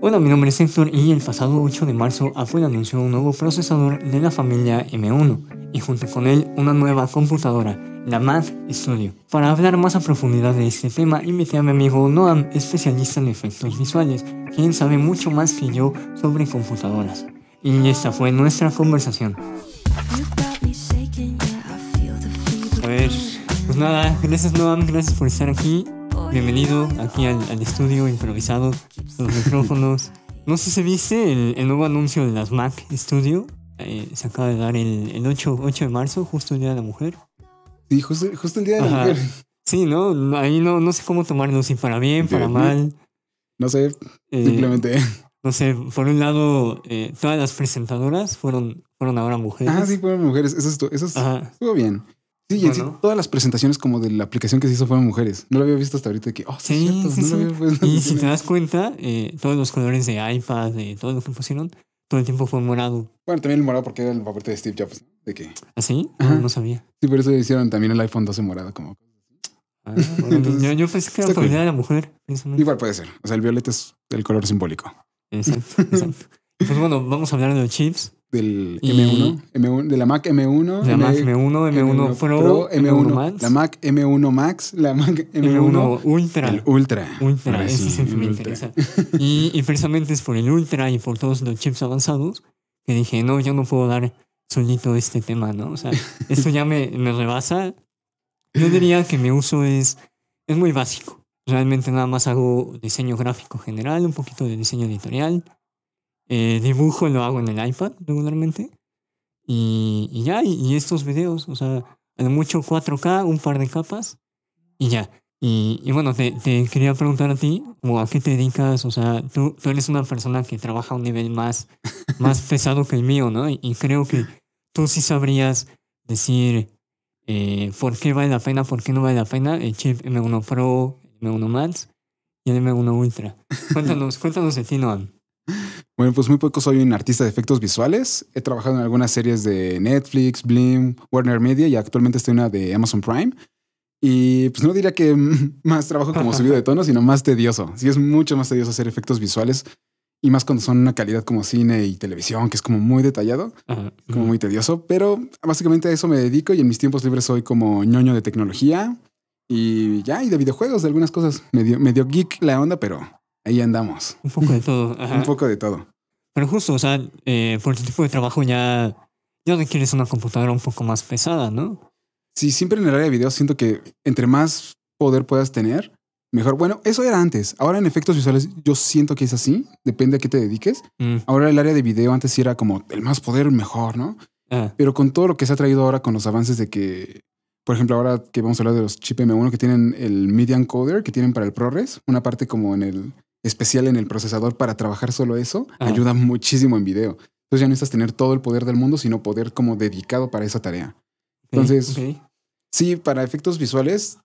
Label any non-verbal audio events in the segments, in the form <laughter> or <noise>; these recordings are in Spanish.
Hola, mi nombre es Héctor y el pasado 8 de marzo Apple anunció un nuevo procesador de la familia M1 y junto con él una nueva computadora, la Mac Studio. Para hablar más a profundidad de este tema, invité a mi amigo Noam, especialista en efectos visuales, quien sabe mucho más que yo sobre computadoras. Y esta fue nuestra conversación. Pues, pues nada, gracias Noam, gracias por estar aquí Bienvenido aquí al, estudio improvisado, los micrófonos. No sé si viste el, nuevo anuncio de las Mac Studio. Eh, se acaba de dar el, 8, de marzo, justo el Día de la Mujer. Sí, justo, el Día de la Mujer. Sí, ¿no? Ahí no, no sé cómo tomarlo, si para bien, para mal. No sé, eh, simplemente. No sé, por un lado, eh, todas las presentadoras fueron, fueron ahora mujeres. Ah, sí, fueron mujeres. Eso, eso estuvo bien. Sí, y sí, todas las presentaciones como de la aplicación que se hizo fueron mujeres. No lo había visto hasta ahorita que, oh, sí, no Lo había Y si te das cuenta, eh, todos los colores de iPad, de todo lo que pusieron, todo el tiempo fue morado. Bueno, también el morado porque era el papel de Steve Jobs. ¿De ¿Ah, sí? No, sabía. Sí, pero eso hicieron también el iPhone 12 morado como... Ah, <laughs> yo, pensé que era la de la mujer. Igual puede ser. O sea, el violeta es el color simbólico. Exacto, exacto. <laughs> pues bueno, vamos a hablar de los chips del M1, M1, de la Mac M1, la Mac M1, M1, M1 Pro, M1, Max, la Mac M1 Max, la Mac M1, Ultra, el Ultra, Ultra, ese siempre me interesa. y, y, precisamente es por el Ultra y por todos los chips avanzados que dije, no, yo no puedo dar solito este tema, ¿no? O sea, <laughs> esto ya me, me rebasa. Yo diría que mi uso es, es muy básico. Realmente nada más hago diseño gráfico general, un poquito de diseño editorial, dibujo eh, dibujo lo hago en el iPad regularmente. Y, ya, y, estos videos, o sea, mucho 4K, un par de capas y ya. Y, bueno, te, quería preguntar a ti, o a qué te dedicas, o sea, tú, tú eres una persona que trabaja a un nivel más, <laughs> más pesado que el mío, ¿no? Y, creo que tú sí sabrías decir eh, por qué vale la pena, por qué no vale la pena el chip M1 Pro, M1 Max y el M1 Ultra. <laughs> Cuéntanos, cuéntanos de ti, Noam. Bueno, pues muy poco soy un artista de efectos visuales. He trabajado en algunas series de Netflix, Blim, Warner Media y actualmente estoy en una de Amazon Prime. Y pues no diría que <laughs> más trabajo como subido de tono, sino más tedioso. Sí, es mucho más tedioso hacer efectos visuales y más cuando son una calidad como cine y televisión, que es como muy detallado, como muy tedioso. Pero básicamente a eso me dedico y en mis tiempos libres soy como ñoño de tecnología y ya, y de videojuegos, de algunas cosas. Medio, medio geek la onda, pero ahí andamos. Un poco de todo. <laughs> Un poco de todo. Pero justo, o sea, eh, por tu tipo de trabajo ya, ya quieres una computadora un poco más pesada, ¿no? Sí, siempre en el área de video siento que entre más poder puedas tener, mejor. Bueno, eso era antes. Ahora en efectos visuales yo siento que es así, depende a qué te dediques. Mm. Ahora el área de video antes era como el más poder, mejor, ¿no? Ah. Pero con todo lo que se ha traído ahora con los avances de que, por ejemplo, ahora que vamos a hablar de los chip M1 que tienen el media encoder, que tienen para el ProRes, una parte como en el especial en el procesador para trabajar solo eso, ayuda muchísimo en video. Entonces ya no necesitas tener todo el poder del mundo, sino poder como dedicado para esa tarea. Entonces, sí, para efectos visuales,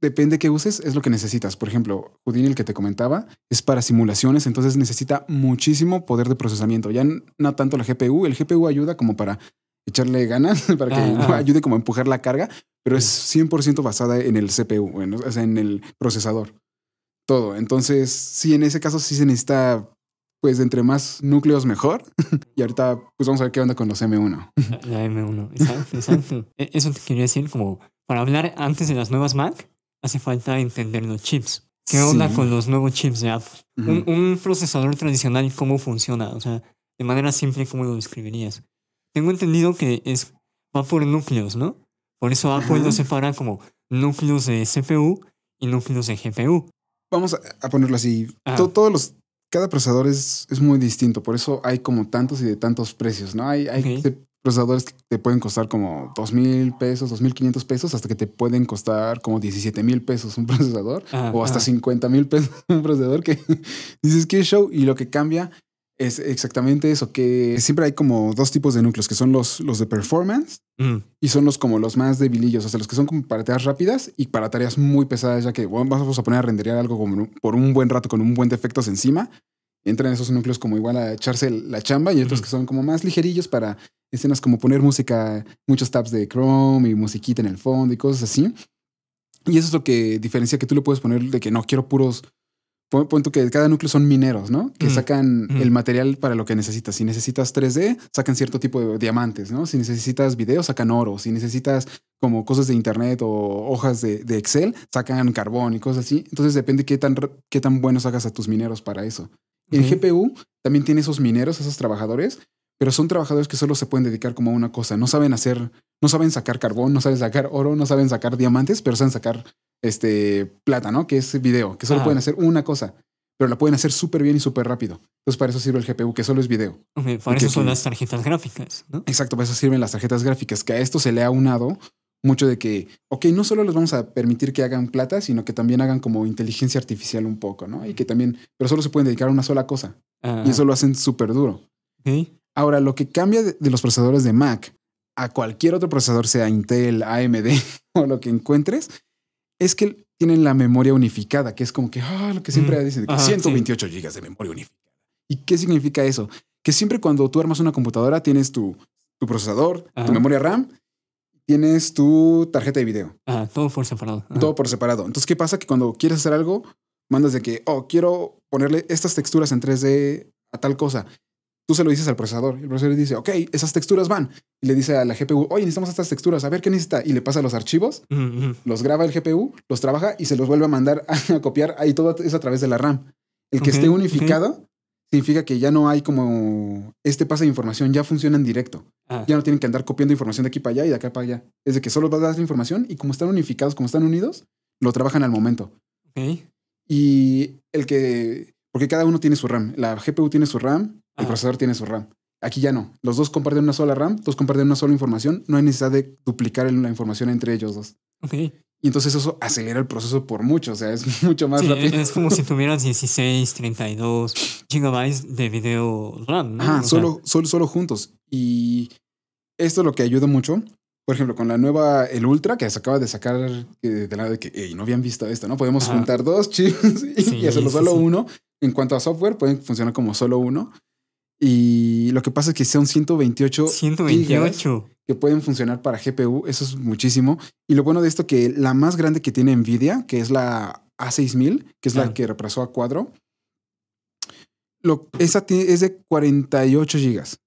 depende que uses, es lo que necesitas. Por ejemplo, Houdini, el que te comentaba, es para simulaciones, entonces necesita muchísimo poder de procesamiento. Ya no tanto la GPU, el GPU ayuda como para echarle ganas, <laughs> para que ayude como a empujar la carga, pero es 100% basada en el CPU, en el procesador todo. Entonces, sí, en ese caso sí se necesita, pues, entre más núcleos mejor. <laughs> y ahorita, pues, vamos a ver qué onda con los M1. <laughs> La M1, exacto, e, Eso te quería decir, como, para hablar antes de las nuevas Mac, hace falta entender los chips. ¿Qué onda con los nuevos chips de Apple? un, procesador tradicional, ¿cómo funciona? O sea, de manera simple, ¿cómo lo describirías? Tengo entendido que es, va por núcleos, ¿no? Por eso Apple lo separa como núcleos de CPU y núcleos de GPU vamos a, ponerlo así, todos los, cada procesador es, es, muy distinto, por eso hay como tantos y de tantos precios, ¿no? Hay, procesadores que te pueden costar como dos mil pesos, dos mil quinientos pesos, hasta que te pueden costar como diecisiete mil pesos un <laughs> procesador, o hasta cincuenta mil pesos <laughs> un procesador que <laughs> dices que show y lo que cambia es exactamente eso, que siempre hay como dos tipos de núcleos, que son los, los de performance mm. y son los como los más debilillos, o sea, los que son como para tareas rápidas y para tareas muy pesadas, ya que vamos a poner a renderear algo como por un buen rato con un buen de encima. Entran esos núcleos como igual a echarse la chamba y otros que son como más ligerillos para escenas como poner música, muchos tabs de Chrome y musiquita en el fondo y cosas así. Y eso es lo que diferencia que tú le puedes poner de que no quiero puros Punto que cada núcleo son mineros, ¿no? Que mm. sacan mm. el material para lo que necesitas. Si necesitas 3D, sacan cierto tipo de diamantes, ¿no? Si necesitas video, sacan oro. Si necesitas como cosas de internet o hojas de, Excel, sacan carbón y cosas así. Entonces depende qué tan, qué tan bueno sacas a tus mineros para eso. El GPU también tiene esos mineros, esos trabajadores, pero son trabajadores que solo se pueden dedicar como a una cosa. No saben hacer no saben sacar carbón, no saben sacar oro, no saben sacar diamantes, pero saben sacar este plata, ¿no? Que es video, que solo pueden hacer una cosa, pero la pueden hacer súper bien y súper rápido. Entonces para eso sirve el GPU, que solo es video. para eso son las tarjetas gráficas, ¿no? Exacto, para eso sirven las tarjetas gráficas, que a esto se le ha unado mucho de que, ok, no solo les vamos a permitir que hagan plata, sino que también hagan como inteligencia artificial un poco, ¿no? Y que también, pero solo se pueden dedicar a una sola cosa. Y ah. eso lo hacen súper duro. Ahora, lo que cambia de los procesadores de Mac a cualquier otro procesador, sea Intel, AMD <laughs> o lo que encuentres, es que tienen la memoria unificada, que es como que ah, lo que siempre mm, dicen, 128 gigas de memoria unificada. ¿Y qué significa eso? Que siempre cuando tú armas una computadora tienes tu, procesador, tu memoria RAM, tienes tu tarjeta de video. todo por separado. Todo por separado. Entonces, ¿qué pasa? Que cuando quieres hacer algo, mandas de que, oh, quiero ponerle estas texturas en 3D a tal cosa. Tú se lo dices al procesador. El procesador dice, ok, esas texturas van. Y le dice a la GPU, oye, necesitamos estas texturas, a ver qué necesita. Y le pasa los archivos, los graba el GPU, los trabaja y se los vuelve a mandar <laughs> a, copiar. Ahí todo es a través de la RAM. El que esté unificado significa que ya no hay como este pase de información, ya funciona en directo. Ah. Ya no tienen que andar copiando información de aquí para allá y de acá para allá. Es de que solo vas a dar la información y como están unificados, como están unidos, lo trabajan al momento. Y el que, porque cada uno tiene su RAM. La GPU tiene su RAM, el procesador tiene su RAM. Aquí ya no. Los dos comparten una sola RAM, dos comparten una sola información. No hay necesidad de duplicar la información entre ellos dos. Ok. Y entonces eso acelera el proceso por mucho. O sea, es <laughs> mucho más rápido. Es como si tuvieras 16, 32 gigabytes de video RAM. ¿no? solo, solo, juntos. Y esto es lo que ayuda mucho. Por ejemplo, con la nueva, el Ultra, que se acaba de sacar eh, de la de que no habían visto esto, ¿no? Podemos juntar dos <laughs> chips y, hacerlo solo uno. En cuanto a software, pueden funcionar como solo uno. Y lo que pasa es que son 128. 128. que pueden funcionar para GPU, eso es muchísimo. Y lo bueno de esto que la más grande que tiene Nvidia, que es la A6000, que es la que reemplazó a Cuadro, lo, esa es de 48 gigas.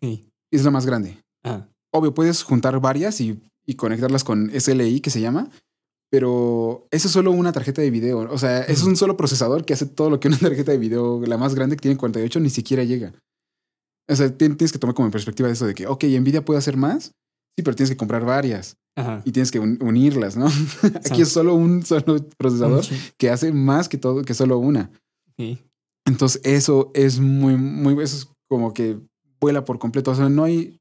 Sí. Es la más grande. Ah. Obvio, puedes juntar varias y, y, conectarlas con SLI, que se llama, pero eso es solo una tarjeta de video. O sea, es un solo procesador que hace todo lo que una <laughs> tarjeta de video, la más grande que tiene 48, ni siquiera llega. O sea, tienes que tomar como en perspectiva eso de que, ok, Nvidia puede hacer más, sí, pero tienes que comprar varias y tienes que unirlas, ¿no? <laughs> Aquí es solo un solo procesador que hace más que todo, que solo una. Entonces, eso es muy, muy, eso es como que vuela por completo. O sea, no hay,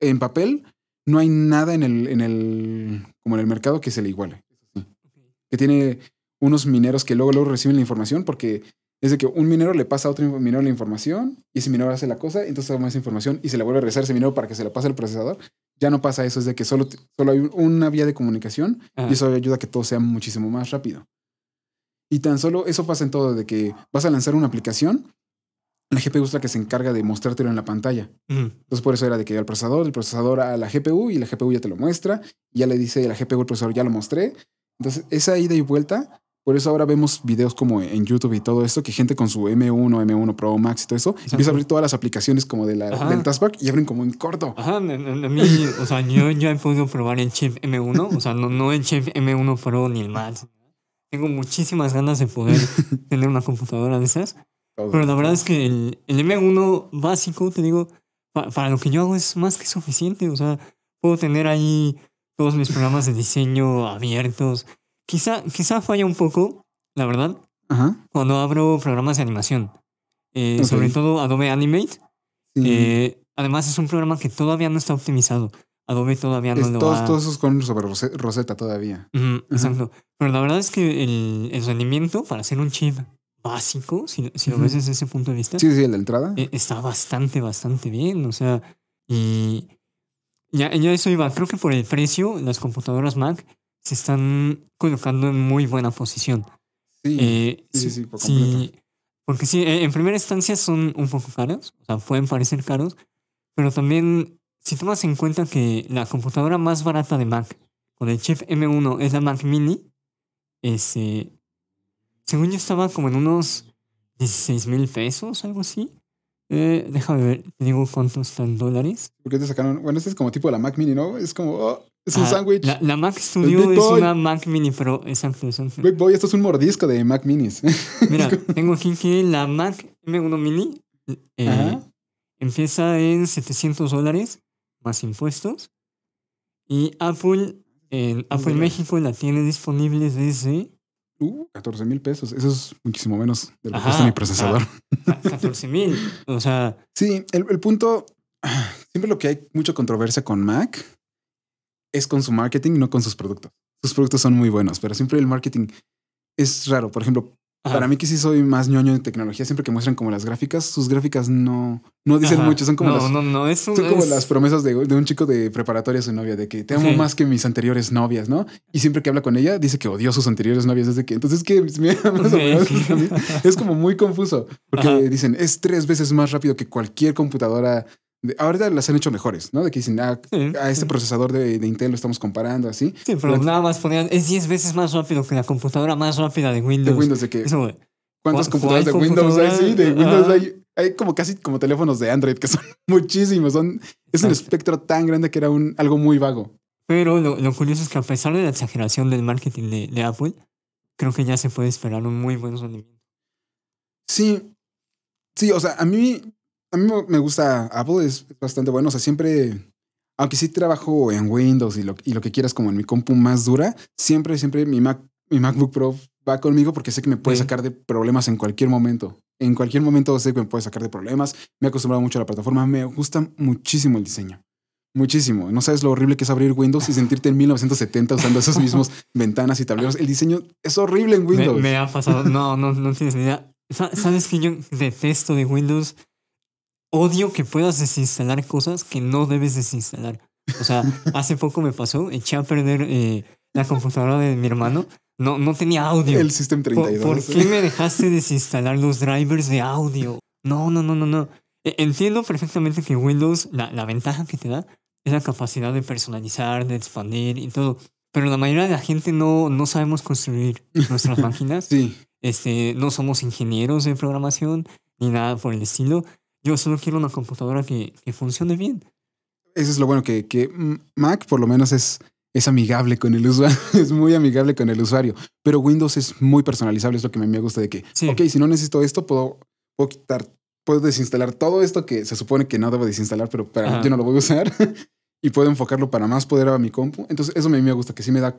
en papel, no hay nada en el, en el, como en el mercado que se le iguale. Que tiene unos mineros que luego, luego reciben la información porque es de que un minero le pasa a otro minero la información y ese minero hace la cosa, entonces toma esa información y se la vuelve a regresar ese minero para que se la pase al procesador. Ya no pasa eso, es de que solo, solo hay una vía de comunicación y eso ayuda a que todo sea muchísimo más rápido. Y tan solo eso pasa en todo, de que vas a lanzar una aplicación, la GPU es la que se encarga de mostrártelo en la pantalla. Entonces por eso era de que al procesador, el procesador a la GPU y la GPU ya te lo muestra, ya le dice a la GPU el procesador, ya lo mostré. Entonces esa ida y vuelta por eso ahora vemos videos como en YouTube y todo esto, que gente con su M1, M1 Pro Max y todo eso, empieza a abrir todas las aplicaciones como de la, del Taskbar y abren como en corto. Ajá, a, mí, o sea, yo ya he podido probar el Chef M1, o sea, no, no el Chef M1 Pro ni el Max. Tengo muchísimas ganas de poder <laughs> tener una computadora de esas. Pero la verdad es que el, M1 básico, te digo, para lo que yo hago es más que suficiente. O sea, puedo tener ahí todos mis programas de diseño abiertos Quizá, quizá falla un poco, la verdad, cuando abro programas de animación. Eh, sobre todo Adobe Animate. Eh, además, es un programa que todavía no está optimizado. Adobe todavía no lo todos, Todos esos con Rosetta todavía. exacto. Pero la verdad es que el, rendimiento para hacer un chip básico, si, si lo ves desde ese punto de vista. Sí, sí, la entrada. Eh, está bastante, bastante bien. O sea, y ya eso iba. Creo que por el precio, las computadoras Mac se están colocando en muy buena posición. Sí, eh, sí, sí, por sí, porque sí, e, en primera instancia son un poco caros, o sea, pueden parecer caros, pero también si tomas en cuenta que la computadora más barata de Mac o el Chef M1 es la Mac Mini, este, según yo estaba como en unos 16 mil pesos, algo así. Eh, déjame ver, te digo cuántos están dólares. Porque te sacaron, bueno, este es como tipo la Mac Mini, ¿no? Es como, oh, es un ah, sándwich. La, Mac Studio es una Mac Mini Pro. es exacto. Big esto es un mordisco de Mac Minis. <laughs> Mira, tengo aquí la Mac M1 Mini eh, empieza en 700 dólares más impuestos. Y Apple, en Apple México la tiene disponible desde... Uh, 14 mil pesos. Eso es muchísimo menos de lo que cuesta mi procesador. 14 ah, mil. O sea... <laughs> Sí, el punto... <sighs> Siempre lo que hay mucha controversia con Mac es con su marketing, no con sus productos. Sus productos son muy buenos, pero siempre el marketing es raro. Por ejemplo, para mí que sí soy más ñoño en tecnología, siempre que muestran como las gráficas, sus gráficas no, no dicen mucho. Son como, las, no, no, las promesas de, un chico de preparatoria a su novia, de que te amo más que mis anteriores novias, ¿no? Y siempre que habla con ella, dice que odió sus anteriores novias. Desde que, entonces, que <laughs> Es como muy confuso, porque dicen, es tres veces más rápido que cualquier computadora Ahorita las han hecho mejores, ¿no? De que dicen, ah, a este procesador de, Intel lo estamos comparando, así. Sí, pero nada más ponían, es 10 veces más rápido que la computadora más rápida de Windows. De Windows, de qué. ¿Cuántas computadoras de Windows hay? Sí, de Windows hay, hay como casi como teléfonos de Android, que son <laughs> muchísimos. Son, es un espectro tan grande que era un, algo muy vago. Pero lo, curioso es que a pesar de la exageración del marketing de, Apple, creo que ya se puede esperar un muy buen rendimiento. Sí, sí, o sea, a mí a mí me gusta Apple, es bastante bueno. O sea, siempre, aunque sí trabajo en Windows y lo, y lo que quieras, como en mi compu más dura, siempre, siempre mi, Mac, mi MacBook Pro va conmigo porque sé que me puede sacar de problemas en cualquier momento. En cualquier momento sé que me puede sacar de problemas. Me he acostumbrado mucho a la plataforma. Me gusta muchísimo el diseño. Muchísimo. No sabes lo horrible que es abrir Windows y sentirte en 1970 usando esos <laughs> mismos ventanas y tableros. El diseño es horrible en Windows. Me, ha pasado. No, no, no tienes ni idea. ¿Sabes que yo detesto de Windows? odio que puedas desinstalar cosas que no debes desinstalar. O sea, <laughs> hace poco me pasó, eché a perder eh, la computadora de mi hermano. No, no tenía audio. El System 32. ¿Por, qué me dejaste desinstalar los drivers de audio? No, no, no, no, no. E, entiendo perfectamente que Windows, la, la ventaja que te da es la capacidad de personalizar, de expandir y todo. Pero la mayoría de la gente no, no sabemos construir nuestras <laughs> máquinas. sí. Este, no somos ingenieros de programación ni nada por el estilo. Yo solo quiero una computadora que, funcione bien. Eso es lo bueno, que, Mac por lo menos es, es amigable con el usuario, <laughs> es muy amigable con el usuario, pero Windows es muy personalizable, es lo que me gusta de que, ok, si no necesito esto, puedo, quitar, puedo desinstalar todo esto que se supone que no debo desinstalar, pero para, yo no lo voy a usar <laughs> y puedo enfocarlo para más poder a mi compu. Entonces, eso a mí me gusta, que sí me da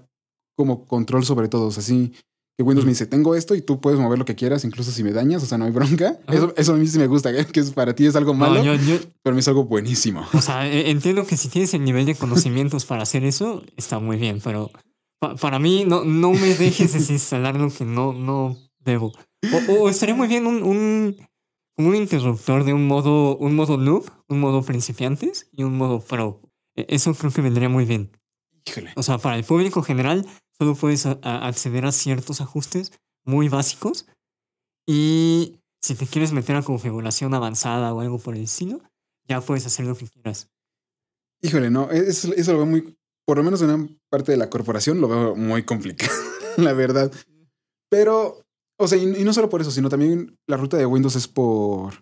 como control sobre todo, o sea, sí, que Windows me dice, tengo esto y tú puedes mover lo que quieras, incluso si me dañas, o sea, no hay bronca. Ah. Eso, a mí sí me gusta, <laughs> que para ti es algo malo, no, pero mí es algo buenísimo. O sea, e, entiendo que si tienes el nivel de conocimientos para hacer eso, está muy bien, pero para mí no, no me dejes desinstalar lo que no, no debo. O, estaría muy bien un, un, interruptor de un modo, un modo loop, un modo principiantes y un modo pro. E, eso creo que vendría muy bien. O sea, para el público general, solo puedes acceder a ciertos ajustes muy básicos. Y si te quieres meter a configuración avanzada o algo por el estilo, ya puedes hacer lo que quieras. Híjole, no, eso, eso lo veo muy, por lo menos en una parte de la corporación lo veo muy complicado, <laughs> la verdad. Pero, o sea, y, no solo por eso, sino también la ruta de Windows es por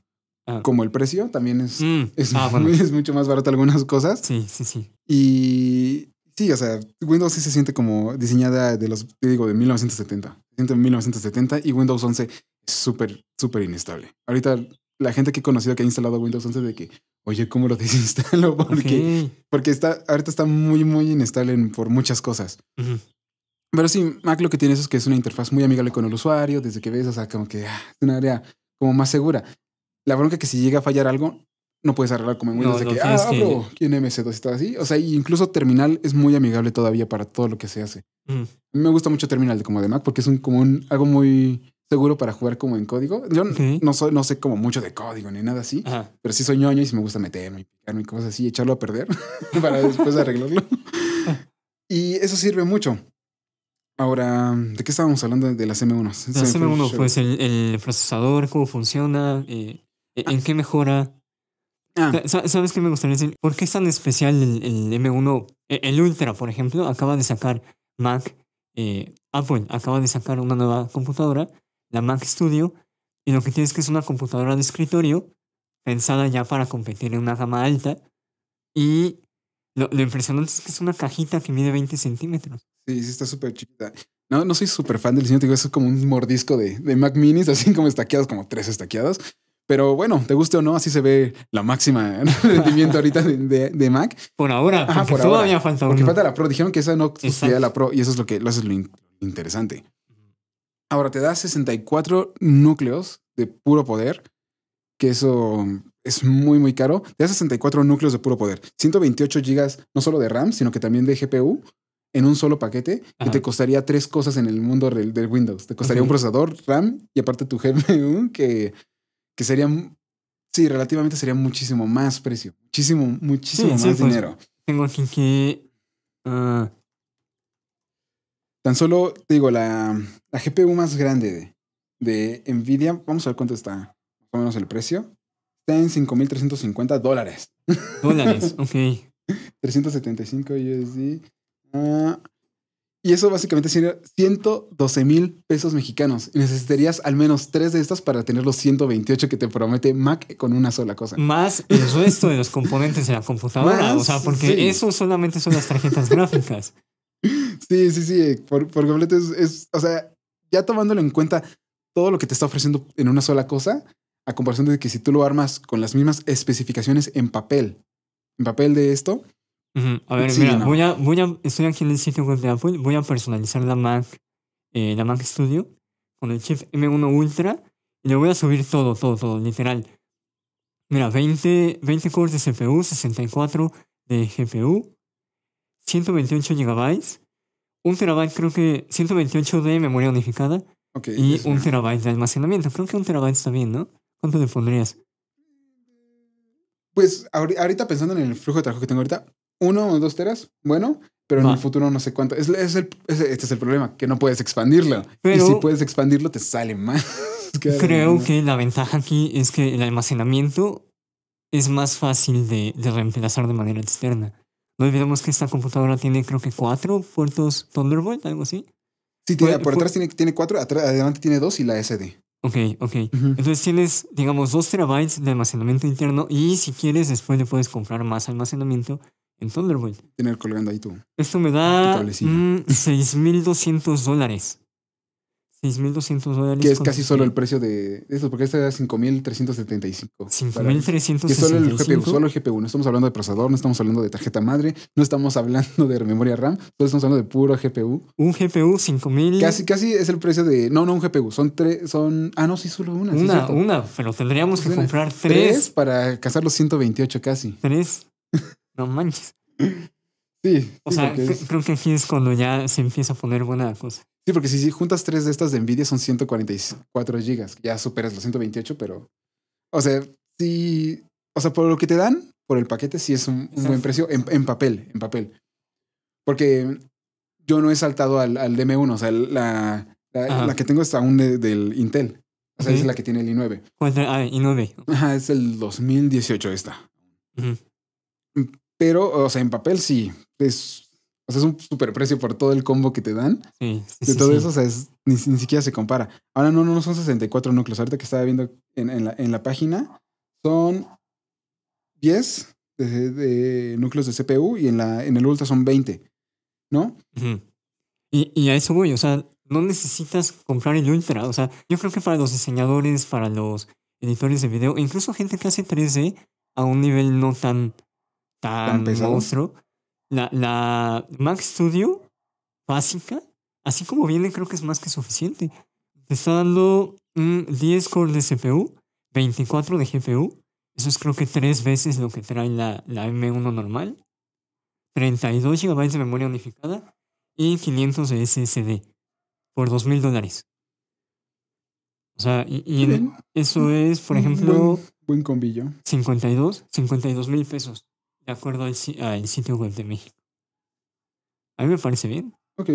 ah. como el precio, también es, mm. ah, <laughs> es, mucho más barato algunas cosas. Sí, sí, sí. Y Sí, o sea, Windows sí se siente como diseñada de los, digo, de 1970. Se siente en 1970 y Windows 11 es súper, súper inestable. Ahorita la gente que he conocido que ha instalado Windows 11 de que, oye, ¿cómo lo <laughs> desinstalo? Porque, porque está, ahorita está muy, muy inestable por muchas cosas. Pero sí, Mac lo que tiene eso es que es una interfaz muy amigable con el usuario, desde que ves, o sea, como que ah, es una área como más segura. La bronca que si llega a fallar algo, no puedes arreglar como en Windows de que, ah, abro, MC2 y así. O sea, incluso Terminal es muy amigable todavía para todo lo que se hace. Mm. Me gusta mucho Terminal como de Mac porque es un, como un, algo muy seguro para jugar como en código. Yo no, soy, no sé como mucho de código ni nada así, pero sí soy ñoño y sí me gusta meterme y picarme y cosas así, echarlo a perder <laughs> para después arreglarlo. <laughs> y eso sirve mucho. Ahora, ¿de qué estábamos hablando de las M1? Las M1, pues el, procesador, cómo funciona, eh, en ah. qué mejora. Ah. ¿Sabes qué me gustaría decir? ¿Por qué es tan especial el, M1? E, el Ultra, por ejemplo, acaba de sacar Mac. Eh, Apple acaba de sacar una nueva computadora, la Mac Studio, y lo que tienes que es una computadora de escritorio pensada ya para competir en una gama alta. Y lo, impresionante es que es una cajita que mide 20 centímetros. Sí, sí, está súper chiquita. No, no soy súper fan del diseño, te digo, es como un mordisco de, de Mac Minis, así como estaqueados, como tres estaqueados. Pero bueno, te guste o no, así se ve la máxima ¿eh? <laughs> rendimiento ahorita de, Mac. Por ahora, por todavía falta Porque falta la Pro. Dijeron que esa no sería la Pro y eso es lo que hace lo interesante. Ahora te da 64 núcleos de puro poder, que eso es muy, muy caro. Te da 64 núcleos de puro poder, 128 gigas no solo de RAM, sino que también de GPU en un solo paquete Y que te costaría tres cosas en el mundo del, Windows. Te costaría un procesador, RAM y aparte tu GPU, que que sería, sí, relativamente sería muchísimo más precio, muchísimo, muchísimo más pues, dinero. Tengo aquí que... Ah. Tan solo, digo, la, la GPU más grande de, Nvidia, vamos a ver cuánto está, más o menos el precio, está en 5.350 dólares. Dólares, <laughs> ok. 375 USD. Uh, y eso básicamente sería 112 mil pesos mexicanos. Necesitarías al menos tres de estas para tener los 128 que te promete Mac con una sola cosa. Más el resto de los componentes de la computadora. o sea, porque eso solamente son las tarjetas gráficas. Sí, sí, sí. Por, completo es, es, o sea, ya tomándolo en cuenta todo lo que te está ofreciendo en una sola cosa, a comparación de que si tú lo armas con las mismas especificaciones en papel, en papel de esto, a ver, mira, voy a, voy a, estoy aquí en el sitio web de Apple, voy a personalizar la Mac, eh, la Mac Studio con el chip M1 Ultra y le voy a subir todo, todo, todo, literal. Mira, 20, cores de CPU, 64 de GPU, 128 GB, 1 TB creo que 128 de memoria unificada y 1 TB de almacenamiento. Creo que 1 TB está bien, ¿no? ¿Cuánto le pondrías? Pues ahorita pensando en el flujo de trabajo que tengo ahorita, uno o dos teras, bueno, pero en el futuro no sé cuánto. este es el problema, que no puedes expandirlo. Pero y si puedes expandirlo, te sale más. <laughs> creo que la ventaja aquí es que el almacenamiento es más fácil de, reemplazar de manera externa. No olvidemos que esta computadora tiene creo que cuatro puertos Thunderbolt, algo así. Sí, tiene, por, atrás tiene, tiene cuatro, adelante tiene dos y la SD. Ok, ok. Entonces tienes, digamos, dos terabytes de almacenamiento interno y si quieres después le puedes comprar más almacenamiento en Thunderbolt. Tener colgando ahí tú. Esto me da 6.200 mm, dólares. 6.200 dólares. Que es casi solo el este precio de, porque este da 5.375. 5.375. Que solo el GPU, solo GPU. No estamos hablando de procesador, no estamos hablando de tarjeta madre, no estamos hablando de memoria RAM, solo estamos hablando de puro GPU. Un GPU, 5.000. Casi, casi es el precio de. No, no, un GPU. Son tres, son. Ah, no, sí, solo una. Una, una, pero tendríamos pues que comprar tres. Tres para cazar los 128 casi. Tres. <laughs> manches. Sí. O sea, creo que aquí es cuando ya se empieza a poner buena cosa. Sí, porque si juntas tres de estas de Nvidia son 144 gigas. Ya superas los 128, pero. O sea, sí. O sea, por lo que te dan, por el paquete, sí es un, buen precio en, papel, en papel. Porque yo no he saltado al, al DM1, o sea, la, la, que tengo está aún del Intel. O sea, es la que tiene el i9. Ah, i9. Ajá, es el 2018 esta. Pero, o sea, en papel sí, es, o sea, es un super precio por todo el combo que te dan. Sí, de todo eso, o sea, ni, siquiera se compara. Ahora no, no, no son 64 núcleos. Ahorita que estaba viendo en, la, página, son 10 de, núcleos de CPU y en, la, en el Ultra son 20, ¿no? y, y a eso voy, o sea, no necesitas comprar el Ultra. O sea, yo creo que para los diseñadores, para los editores de video, incluso gente que hace 3D a un nivel no tan tan, monstruo. La, la Mac Studio básica, así como viene, creo que es más que suficiente. Te está dando un 10 cores de CPU, 24 de GPU. Eso es creo que tres veces lo que trae la, M1 normal. 32 GB de memoria unificada y 500 de SSD por 2.000 dólares. O sea, y, eso es, por ejemplo... Buen, buen combillo. 52, 52 mil pesos acuerdo al, sitio web de mí A mí me parece bien. Ok.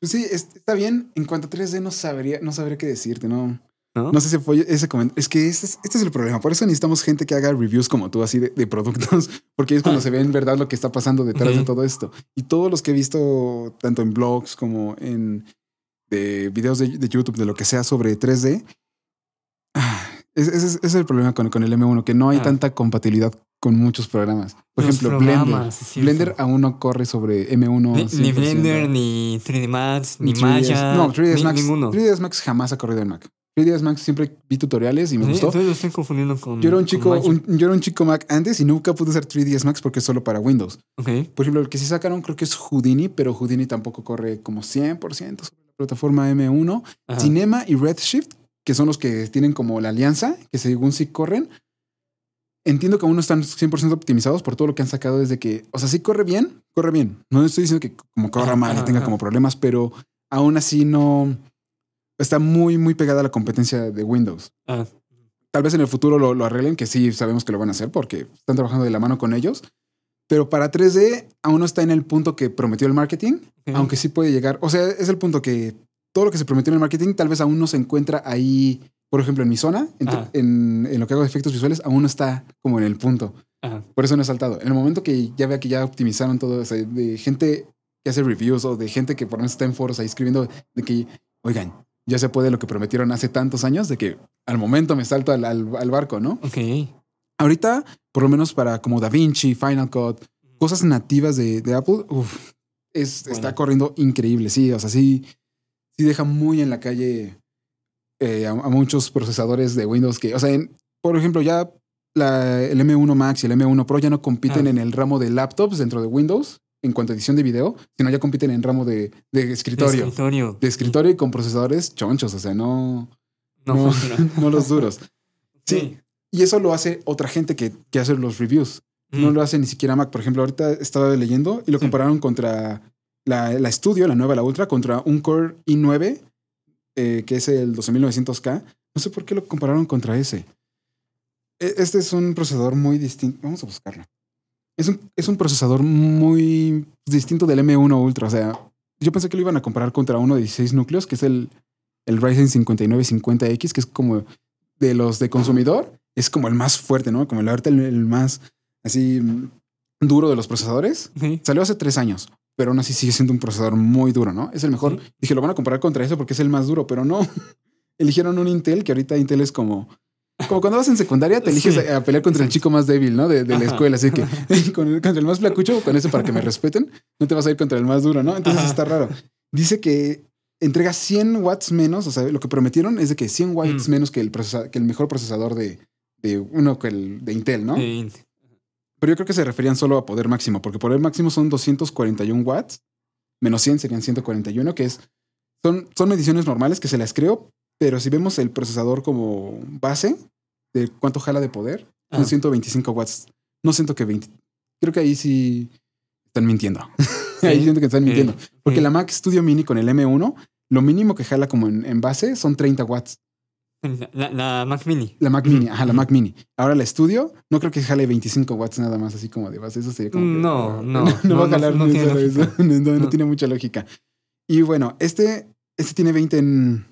Pues sí, está bien. En cuanto a 3D no sabría, no sabría qué decirte, ¿no? ¿No? sé si fue ese comentario. Es que este, este es, el problema. Por eso necesitamos gente que haga reviews como tú, así de, productos, <laughs> porque es cuando ah. se ve en verdad lo que está pasando detrás de todo esto. Y todos los que he visto, tanto en blogs como en de videos de, YouTube, de lo que sea sobre 3D, ese es, el problema con, el M1, que no hay ah. tanta compatibilidad con muchos programas. Por ejemplo, Blender. Blender aún no corre sobre M1. Ni, Blender, ni 3D Max, ni, Maya. No, 3ds Max. 3ds Max jamás ha corrido en Mac. 3ds Max siempre vi tutoriales y me gustó. Lo Yo era un chico, yo era un chico Mac antes y nunca pude usar 3ds Max porque es solo para Windows. Por ejemplo, el que sí sacaron creo que es Houdini, pero Houdini tampoco corre como 100% sobre la plataforma M1. Cinema y Redshift que son los que tienen como la alianza, que según si corren. Entiendo que aún no están 100% optimizados por todo lo que han sacado desde que, o sea, sí corre bien, corre bien. No estoy diciendo que como corra mal y tenga como problemas, pero aún así no está muy, muy pegada a la competencia de Windows. Ah. Tal vez en el futuro lo, arreglen, que sí sabemos que lo van a hacer porque están trabajando de la mano con ellos. Pero para 3D aún no está en el punto que prometió el marketing, aunque sí puede llegar. O sea, es el punto que todo lo que se prometió en el marketing tal vez aún no se encuentra ahí. Por ejemplo, en mi zona, en, lo que hago de efectos visuales, aún no está como en el punto. Por eso no he saltado. En el momento que ya vea que ya optimizaron todo, eso de gente que hace reviews o de gente que por lo menos está en foros ahí escribiendo de que, oigan, ya se puede lo que prometieron hace tantos años, de que al momento me salto al, al, barco, ¿no? Ok. Ahorita, por lo menos para como Da Vinci, Final Cut, cosas nativas de, Apple, está corriendo increíble, sí, o sea, sí, sí deja muy en la calle eh, a, muchos procesadores de Windows que, o sea, por ejemplo, ya el M1 Max y el M1 Pro ya no compiten ah. en el ramo de laptops dentro de Windows en cuanto a edición de video, sino ya compiten en ramo de, escritorio. De escritorio. De escritorio y con procesadores chonchos, o sea, no... No, <laughs> los duros. <laughs> Sí. Y eso lo hace otra gente que, que hace los reviews. No mm. lo hace ni siquiera Mac. Por ejemplo, ahorita estaba leyendo y lo compararon contra la, la estudio, la nueva, la ultra, contra un Core i9, eh, que es el 12900K. No sé por qué lo compararon contra ese. E, este es un procesador muy distinto. Vamos a buscarlo. Es un, procesador muy distinto del M1 Ultra. O sea, yo pensé que lo iban a comparar contra uno de 16 núcleos, que es el, el Ryzen 5950X, que es como de los de consumidor, es como el más fuerte, ¿no? Como el más así duro de los procesadores. Salió hace tres años pero aún así sigue siendo un procesador muy duro, ¿no? Es el mejor. Dije, lo van a comparar contra eso porque es el más duro, pero no. <laughs> Eligieron un Intel, que ahorita Intel es como... Como cuando vas en secundaria, te eliges a, pelear contra el chico más débil, ¿no? De, la escuela. Así que <laughs> <laughs> contra el más flacucho, con eso para que me respeten, no te vas a ir contra el más duro, ¿no? Entonces está raro. Dice que entrega 100 watts menos, o sea, lo que prometieron es de que 100 watts mm. menos que el, que el mejor procesador de, de uno que el de Intel, ¿no? Intel. Pero yo creo que se referían solo a poder máximo, porque poder máximo son 241 watts, menos 100 serían 141, que es, son, son mediciones normales que se las creo, pero si vemos el procesador como base de cuánto jala de poder, son 125 ah. watts. No siento que 20. Creo que ahí sí están mintiendo. <laughs> ahí siento que están mintiendo. Porque la Mac Studio Mini con el M1, lo mínimo que jala como en base son 30 watts. La, Mac Mini. La Mac Mini, ajá, la Mac Mini. Ahora la estudio, no creo que jale 25 watts nada más, así como de base. Eso sería como. no, no, no, va a jalar no, tiene, no, tiene mucha lógica. Y bueno, este, este tiene 20 en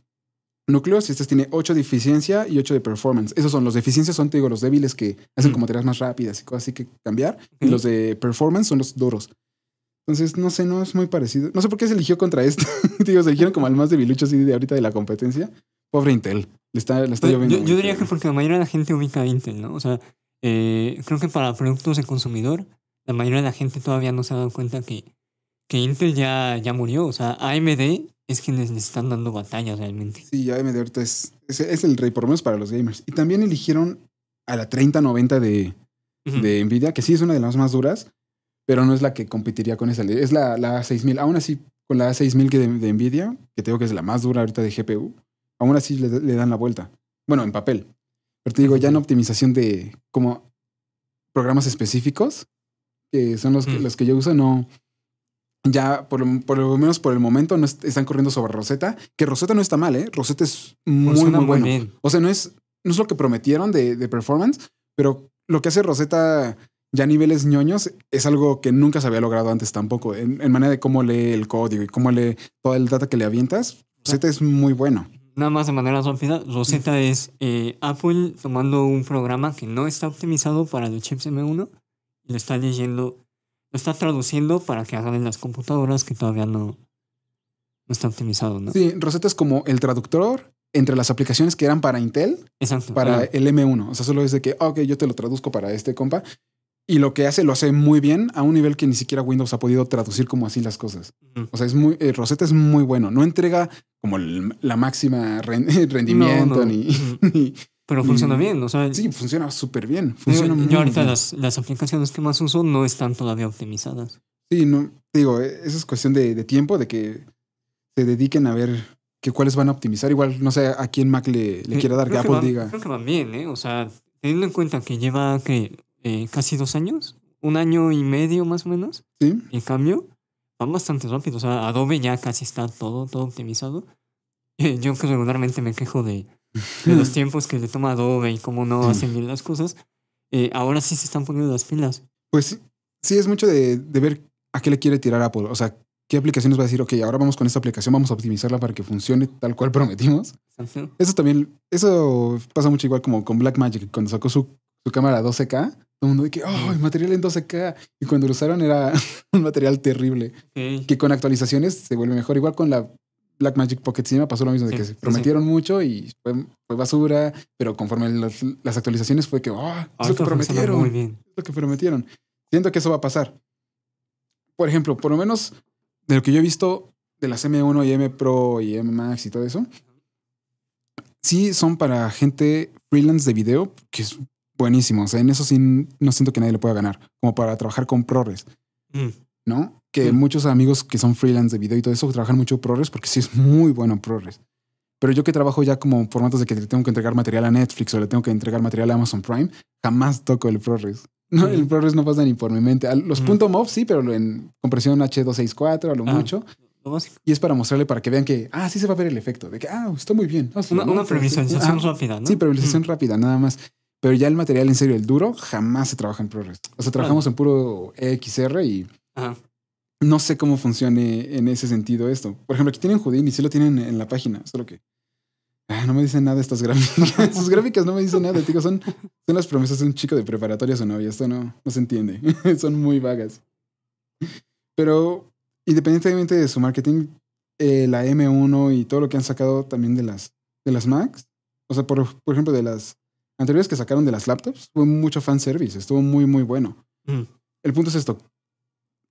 núcleos y este tiene 8 de eficiencia y 8 de performance. Esos son los de eficiencia, son, te digo, los débiles que hacen mm. como tareas más rápidas y cosas así que cambiar. Y los de performance son los duros. Entonces, no sé, no es muy parecido. No sé por qué se eligió contra este. <laughs> digo, se eligieron como al más debilucho así de ahorita de la competencia. Pobre Intel. Le está, está lloviendo. Yo, diría que porque la mayoría de la gente ubica a Intel, ¿no? O sea, eh, creo que para productos de consumidor, la mayoría de la gente todavía no se ha dado cuenta que, que Intel ya, ya murió. O sea, AMD es quienes le están dando batalla realmente. Sí, AMD ahorita es, el rey, por lo menos para los gamers. Y también eligieron a la 3090 de, Nvidia, que sí es una de las más duras, pero no es la que competiría con esa. Es la, la 6000. Aún así, con la 6000 que de, de Nvidia, que tengo que es la más dura ahorita de GPU, aún así le, dan la vuelta. Bueno, en papel. Pero te digo, ya en optimización de como programas específicos, que son los, que, los que yo uso, no. Ya, por, lo menos por el momento, no están corriendo sobre Rosetta, que Rosetta no está mal, ¿eh? Rosetta es muy, muy, bueno. O sea, no es, no es lo que prometieron de, performance, pero lo que hace Rosetta ya a niveles ñoños es algo que nunca se había logrado antes tampoco, en, manera de cómo lee el código y cómo lee toda el data que le avientas. Rosetta es muy bueno. Nada más de manera rápida, Rosetta es eh, Apple tomando un programa que no está optimizado para los chips M1 y lo está leyendo, lo está traduciendo para que hagan en las computadoras que todavía no, no está optimizado, ¿no? Sí, Rosetta es como el traductor entre las aplicaciones que eran para Intel, para el M1. O sea, solo es de que, ok, yo te lo traduzco para este compa. Y lo que hace, lo hace muy bien a un nivel que ni siquiera Windows ha podido traducir como así las cosas. O sea, es muy, eh, Rosetta es muy bueno. No entrega como la máxima <laughs> rendimiento Ni, Pero funciona bien, o sea. Sí, funciona súper bien. Funciona yo, yo ahorita Las, aplicaciones que más uso no están todavía optimizadas. Sí, no. Digo, eh, eso es cuestión de, tiempo, de que se dediquen a ver cuáles van a optimizar. Igual no sé a quién Mac le, le eh, quiera dar, que Apple diga. Creo que van bien, ¿eh? O sea, teniendo en cuenta que lleva que eh, casi dos años, un año y medio más o menos. Sí. En cambio, van bastante rápido. O sea, Adobe ya casi está todo, todo optimizado. <laughs> Eh, yo que regularmente me quejo de, de los <laughs> tiempos que le toma Adobe y cómo no hacen bien las cosas. Eh, ahora sí se están poniendo las pilas. Pues sí, es mucho de, de ver a qué le quiere tirar Apple. O sea, qué aplicaciones va a decir, ok, ahora vamos con esta aplicación, vamos a optimizarla para que funcione tal cual <laughs> prometimos. Eso también, eso pasa mucho igual como con Blackmagic, cuando sacó su, su cámara 12K, todo el mundo de que, el material en 12 k Y cuando lo usaron era <laughs> un material terrible. Que con actualizaciones se vuelve mejor. Igual con la Black Magic Pocket Cinema pasó lo mismo, de que se prometieron mucho y fue, basura, pero conforme las, actualizaciones fue que, oh, lo que prometieron. lo que prometieron. Siento que eso va a pasar. Por ejemplo, por lo menos de lo que yo he visto de las M1 y M Pro y M Max y todo eso, sí son para gente freelance de video, que es buenísimo. O sea, en eso sí no siento que nadie le pueda ganar, como para trabajar con ProRes, mm. ¿no? Que mm. muchos amigos que son freelance de video y todo eso trabajan mucho ProRes porque sí es muy bueno ProRes. Pero yo que trabajo ya como formatos de que le tengo que entregar material a Netflix o le tengo que entregar material a Amazon Prime, jamás toco el ProRes. <laughs> No, el mm. ProRes no pasa ni por mi mente. Los punto .mov sí, pero en compresión H264 a lo ah. mucho. Y es para mostrarle para que vean que, ah, sí se va a ver el efecto, de que, ah, está muy bien. Ah, una, previsualización ah. rápida, ¿no? Sí, previsualización rápida, nada más. Pero ya el material en serio, el duro, jamás se trabaja en ProRes. O sea, trabajamos en puro EXR y no sé cómo funcione en ese sentido esto. Por ejemplo, aquí tienen Houdini, sí lo tienen en la página, solo que ah, no me dicen nada estas gráficas. <laughs> Sus gráficas no me dicen nada, digo, son, son las promesas de un chico de preparatoria o novia. Esto no, no se entiende. <laughs> son muy vagas. Pero independientemente de su marketing, eh, la M1 y todo lo que han sacado también de las, de las Macs, o sea, por, por ejemplo, de las anteriores que sacaron de las laptops, fue mucho service. estuvo muy, muy bueno. Mm. El punto es esto.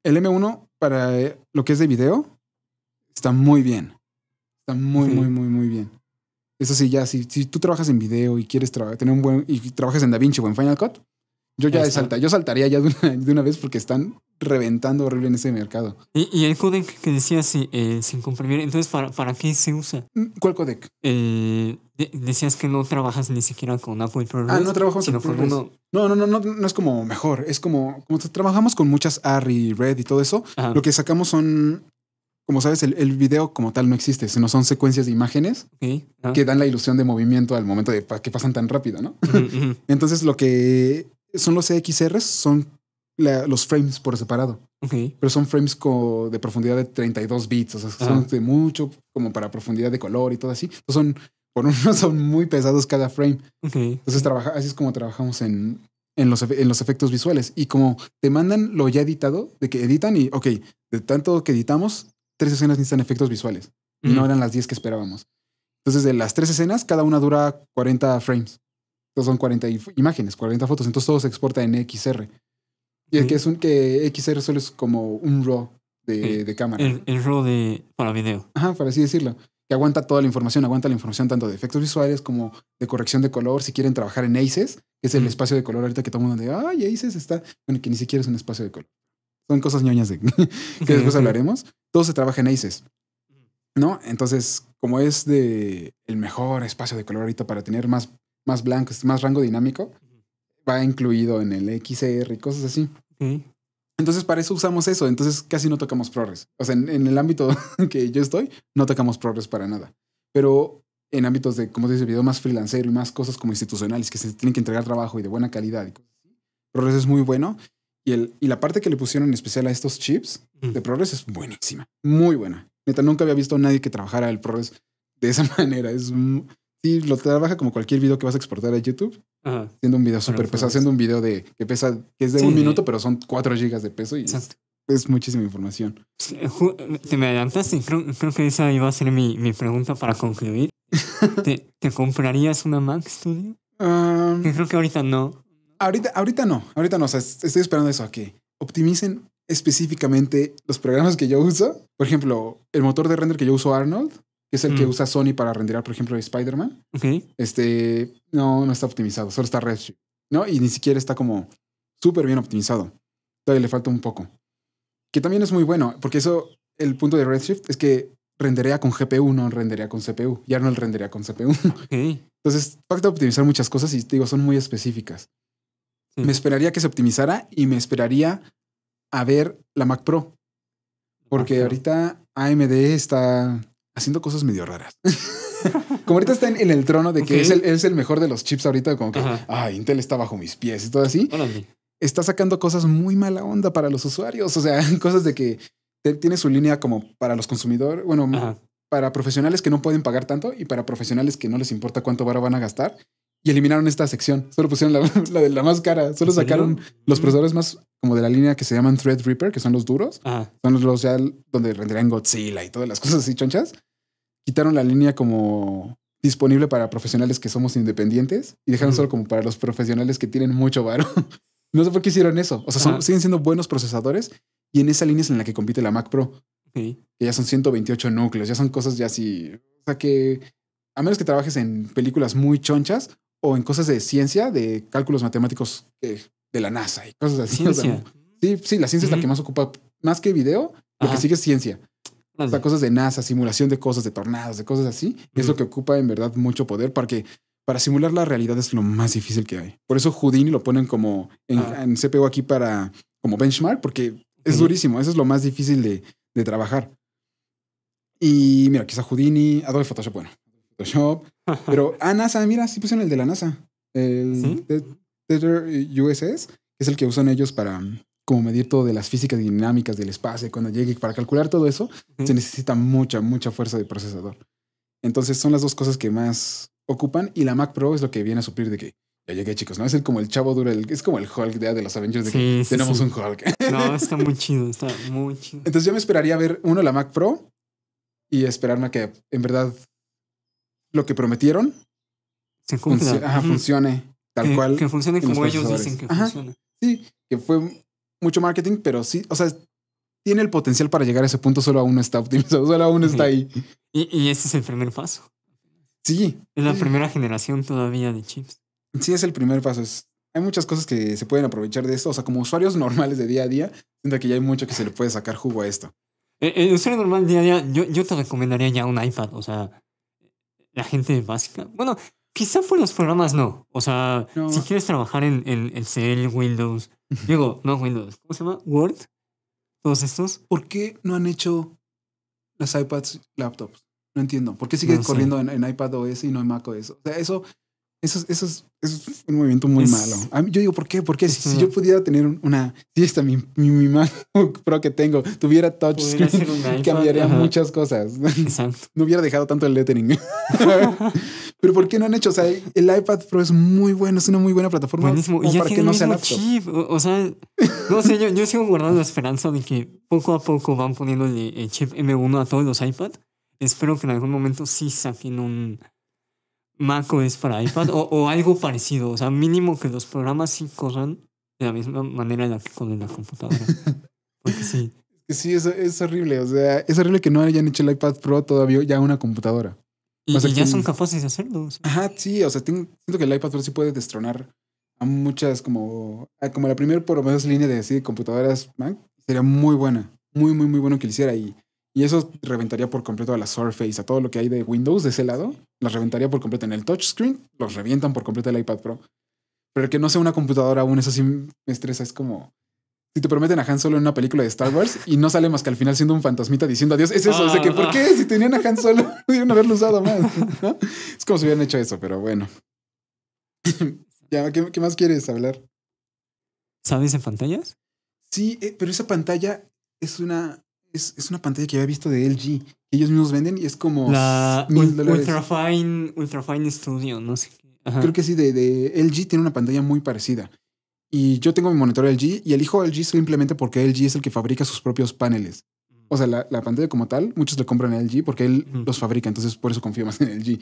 El M1 para eh, lo que es de video está muy bien. Está muy, muy, muy, muy bien. Eso sí, ya, si, si tú trabajas en video y quieres tener un buen. y trabajas en DaVinci o en Final Cut, yo ya salta, yo saltaría ya de una, vez porque están reventando horrible en ese mercado. Y, el codec que decías eh, sin comprimir, entonces ¿para, qué se usa? Mm, ¿Cuál codec? Eh, decías que no trabajas ni siquiera con Apple ProRes. Ah, no trabajamos con No, no, no, no, es como mejor. Es como, como trabajamos con muchas y Red y todo eso, lo que sacamos son como sabes, el, el, video como tal no existe, sino son secuencias de imágenes que dan la ilusión de movimiento al momento de que pasan tan rápido, ¿no? <laughs> Entonces, lo que son los e XRs, son los frames por separado. Pero son frames de profundidad de 32 bits, o sea, son de mucho como para profundidad de color y todo así. Entonces son, por <laughs> son muy pesados cada frame. Entonces trabaja, así es como trabajamos en, en, los, en los efectos visuales. Y como te mandan lo ya editado, de que editan y, ok, de tanto que editamos, tres escenas necesitan efectos visuales. Y no mm. eran las 10 que esperábamos. Entonces, de las tres escenas, cada una dura 40 frames son 40 imágenes, 40 fotos. Entonces todo se exporta en XR. Y el que es un que XR solo es como un RAW de, cámara. El, RAW de, para video. Ajá, para así decirlo. Que aguanta toda la información, aguanta la información tanto de efectos visuales como de corrección de color. Si quieren trabajar en ACES, que es el mm. espacio de color ahorita que todo mundo dice, ay, ACES está. Bueno, que ni siquiera es un espacio de color. Son cosas ñoñas <laughs> que después <laughs> hablaremos. Todo se trabaja en ACES. ¿No? Entonces, como es de el mejor espacio de color ahorita para tener más más blanco, más rango dinámico, va incluido en el XR e y cosas así. Entonces, para eso usamos eso. Entonces, casi no tocamos ProRes. O sea, en, el ámbito <laughs> que yo estoy, no tocamos ProRes para nada. Pero en ámbitos de, como se dice, video más freelancer y más cosas como institucionales que se tienen que entregar trabajo y de buena calidad. ProRes es muy bueno. Y, el, y la parte que le pusieron en especial a estos chips de ProRes es buenísima. Muy buena. Neta, nunca había visto a nadie que trabajara el ProRes de esa <laughs> manera. Es lo trabaja como cualquier video que vas a exportar a YouTube. Haciendo un video súper pesado, haciendo un video de que pesa, que es de un minuto, pero son 4 gigas de peso y es, muchísima información. te me adelantaste, creo, creo, que esa iba a ser mi, mi pregunta para concluir. <laughs> ¿Te, comprarías una Mac Studio? creo que ahorita no. Ahorita, ahorita no, ahorita no. O sea, estoy esperando eso, a que optimicen específicamente los programas que yo uso. Por ejemplo, el motor de render que yo uso Arnold que es el que mm. usa Sony para renderar, por ejemplo, Spider-Man. Este, no, no está optimizado, solo está Redshift, ¿no? Y ni siquiera está como súper bien optimizado. Todavía le falta un poco. Que también es muy bueno, porque eso, el punto de Redshift es que rendería con GPU, no rendería con CPU. Ya no el rendería con CPU. <laughs> Entonces, falta optimizar muchas cosas y digo, son muy específicas. Me esperaría que se optimizara y me esperaría a ver la Mac Pro. Porque ahorita AMD está haciendo cosas medio raras. <laughs> como ahorita está en, el trono de que es, el, mejor de los chips ahorita, como que, ah, Intel está bajo mis pies y todo así. Está sacando cosas muy mala onda para los usuarios, o sea, <laughs> cosas de que tiene su línea como para los consumidores, bueno, para profesionales que no pueden pagar tanto y para profesionales que no les importa cuánto barro van a gastar y eliminaron esta sección. Solo pusieron la, <laughs> de la más cara. Solo sacaron los mm. procesadores más como de la línea que se llaman Threadripper, que son los duros. Ah. Son los ya donde renderían Godzilla y todas las <laughs> cosas así chonchas. Quitaron la línea como disponible para profesionales que somos independientes y dejaron mm. solo como para los profesionales que tienen mucho varo. <laughs> No sé por qué hicieron eso. O sea, siguen siendo buenos procesadores y en esa línea es en la que compite la Mac Pro. Que ya son 128 núcleos, ya son cosas ya así. O sea que a menos que trabajes en películas muy chonchas o en cosas de ciencia, de cálculos matemáticos eh, de, la NASA y cosas así. sí, sí, la ciencia es la que más ocupa, más que video, lo que sigue es ciencia. O sea, cosas de NASA, simulación de cosas, de tornados, de cosas así. Es lo que ocupa en verdad mucho poder porque para simular la realidad es lo más difícil que hay. Por eso Houdini lo ponen como en, ah. CPO aquí para como benchmark porque es durísimo. Eso es lo más difícil de, trabajar. Y mira, quizá Houdini, Adobe Photoshop, bueno, Photoshop. <laughs> Pero, a ah, NASA, mira, sí pusieron el de la NASA. El Tether USS, que es el que usan ellos para mm, como medir todo de las físicas dinámicas del espacio. Cuando llegue para calcular todo eso, se necesita mucha, mucha fuerza de procesador. Entonces son las dos cosas que más ocupan y la Mac Pro es lo que viene a suplir de que ya llegué, chicos, ¿no? Es el, como el chavo duro, es como el Hulk de, de los Avengers, de que tenemos un Hulk. <laughs> No, está muy <laughs> chido, está muy chido. Entonces yo me esperaría ver, uno, la Mac Pro y esperarme a que en verdad lo que prometieron se funcione tal cual. Que funcione como ellos dicen que funciona Sí, que fue mucho marketing, pero sí, o sea, tiene el potencial para llegar a ese punto, solo aún está optimizado, <laughs> solo aún está ahí. Y, ese es el primer paso. Sí. Es la primera generación todavía de chips. Sí, es el primer paso. hay muchas cosas que se pueden aprovechar de esto. O sea, como usuarios <laughs> normales de día a día, siento que ya hay mucho que se le puede sacar jugo a esto. El, eh, eh, usuario normal de día a día, yo, yo te recomendaría ya un iPad. O sea, la gente básica. Bueno, quizá por los programas no. O sea, si quieres trabajar en, el Excel, Windows, digo, no Windows, ¿cómo se llama? Word, todos estos. ¿Por qué no han hecho las iPads laptops? No entiendo. ¿Por qué siguen corriendo en, en, y no en Mac OS? O sea, eso eso, es, un movimiento muy malo. yo digo, ¿por qué? Porque si, yo pudiera tener una, si esta mi, mi, mano <laughs> pro que tengo tuviera screen <laughs> cambiaría muchas cosas. Exacto. <laughs> no hubiera dejado tanto el lettering. Pero ¿por qué no han hecho? O sea, el iPad Pro es muy bueno, es una muy buena plataforma. Buenísimo. Y ya para que no chip. O, sea, no sé, yo, yo sigo guardando la esperanza de que poco a poco van poniéndole el chip M1 a todos los iPads. Espero que en algún momento sí saquen un Mac es para iPad o, algo parecido. O sea, mínimo que los programas sí corran de la misma manera en la que corren la computadora. Porque sí. <laughs> Sí, es, es horrible. O sea, es horrible que no hayan hecho el iPad Pro todavía ya una computadora. Y, ya son capaces de hacerlo. Ajá, sí. O sea, siento que el iPad Pro sí puede destronar a muchas como... como la primera, por lo menos, línea de, decir computadoras Mac. Sería muy buena. Muy, muy, muy bueno que lo hiciera. Y y eso reventaría por completo a la Surface, a todo lo que hay de Windows de ese lado. Las reventaría por completo en el touchscreen, los revientan por completo el iPad Pro. Pero que no sea una computadora aún, eso sí me estresa. Es como si te prometen a Han Solo en una película de Star Wars y no sale más que al final siendo un fantasmita diciendo adiós. Es eso, es. que ¿por ah. qué? Si tenían a Han Solo, <laughs> pudieron haberlo usado más. Es como si hubieran hecho eso, pero bueno. <laughs> ya, ¿qué, más quieres hablar? ¿Sabes en pantallas? Sí, eh, pero esa pantalla es una es, una pantalla que había visto de LG. Ellos mismos venden y es como la Ultrafine, fine Studio, no sé. Creo que sí, de, de, LG tiene una pantalla muy parecida. Y yo tengo mi monitor LG y elijo LG simplemente porque LG es el que fabrica sus propios paneles. O sea, la, la pantalla como tal, muchos le compran a LG porque él los fabrica, entonces por eso confío más en LG.